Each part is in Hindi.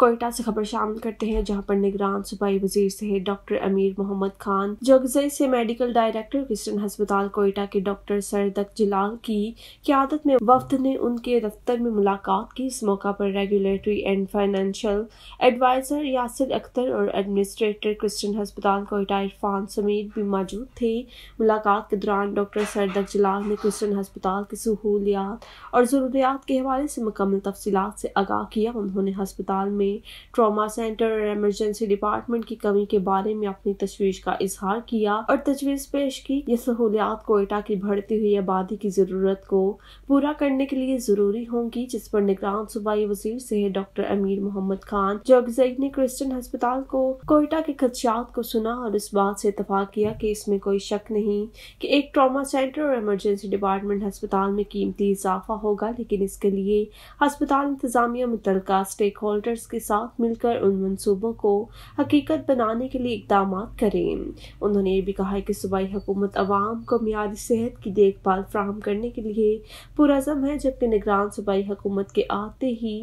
कोयटा से खबर शामिल करते हैं जहां पर निगरान सूबाई वजीर से डॉक्टर अमीर मोहम्मद खान जगजई से मेडिकल डायरेक्टर क्रिस्टन हस्पताल कोयटा के डॉक्टर सरदक जलाल की क्यादत में वफद ने उनके दफ्तर में मुलाकात की इस मौका पर regulatory and financial adviser Yasir Akhtar और एडमिनिस्ट्रेटर क्रिस्टन हस्पताल कोयटा इरफान समीर भी मौजूद थे मुलाकात के दौरान डॉक्टर सरदक जलाल ने क्रिस्टन हस्पताल की सहूलियात और ज़रूरियात के हवाले से मुकम्मल तफसीत से आगाह किया उन्होंने हस्पताल में में ट्रॉमा सेंटर और इमरजेंसी डिपार्टमेंट की कमी के बारे में अपनी तस्वीर का इजहार किया और तजवीज़ पेश की ये सहूलियात कोयटा की बढ़ती हुई आबादी की ज़रूरत को पूरा करने के लिए ज़रूरी होंगी जिस पर निगरान सूबाई वजीर सेहत डॉक्टर अमीर मोहम्मद खान जो ने क्रिस्टन अस्पताल को कोयटा के खदशात को सुना और इस बात से इतफाक किया कि इसमें कोई शक नहीं कि एक ट्रामा सेंटर और इमरजेंसी डिपार्टमेंट अस्पताल में कीमती इजाफा होगा लेकिन इसके लिए अस्पताल इंतजामिया मुतल स्टेक होल्डर्स के के साथ मिलकर उन मंसूबों को हकीकत बनाने के लिए इकदाम करें उन्होंने ये भी कहा है कि सूबाई हुकूमत आवाम को मियादी सेहत की देखभाल फ्राहम करने के लिए पुरजम है जबकि निगरान सूबाई हुकूमत के आते ही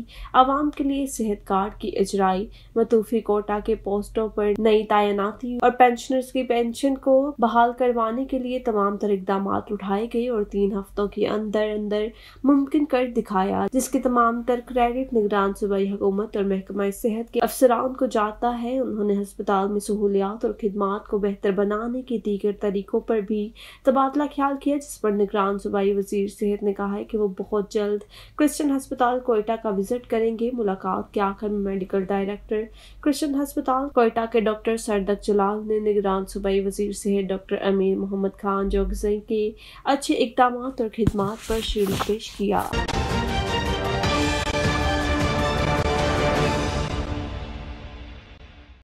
आवाम के लिए सेहत कार्ड की अजराई मतूफी कोटा के पोस्टों पर नई तैनाती और पेंशनर्स की पेंशन को बहाल करवाने के लिए तमाम तर इकदाम उठाए गए और तीन हफ्तों के अंदर अंदर मुमकिन कर दिखाया जिसके तमाम तर क्रेडिट निगरान सूबाई हुकूमत और महकमा सेहत के अफसरान को जाता है उन्होंने हस्पताल में सहूलियात और खदमात को बेहतर बनाने के दीगर तरीकों पर भी तबादला ख्याल किया जिस पर निगरान सूबाई वजीर सेहत ने कहा है कि वो बहुत जल्द क्रिश्चन हस्पताल कोयटा का विजिट करेंगे मुलाकात के आखिर में मेडिकल डायरेक्टर क्रिश्चन हस्पताल कोयटा के डॉक्टर सरदक जलाल ने निगरान सूबाई वजीर सेहत डॉक्टर अमीर मोहम्मद खान जोगजई के अच्छे इकदाम और खदमात पर शुरू पेश किया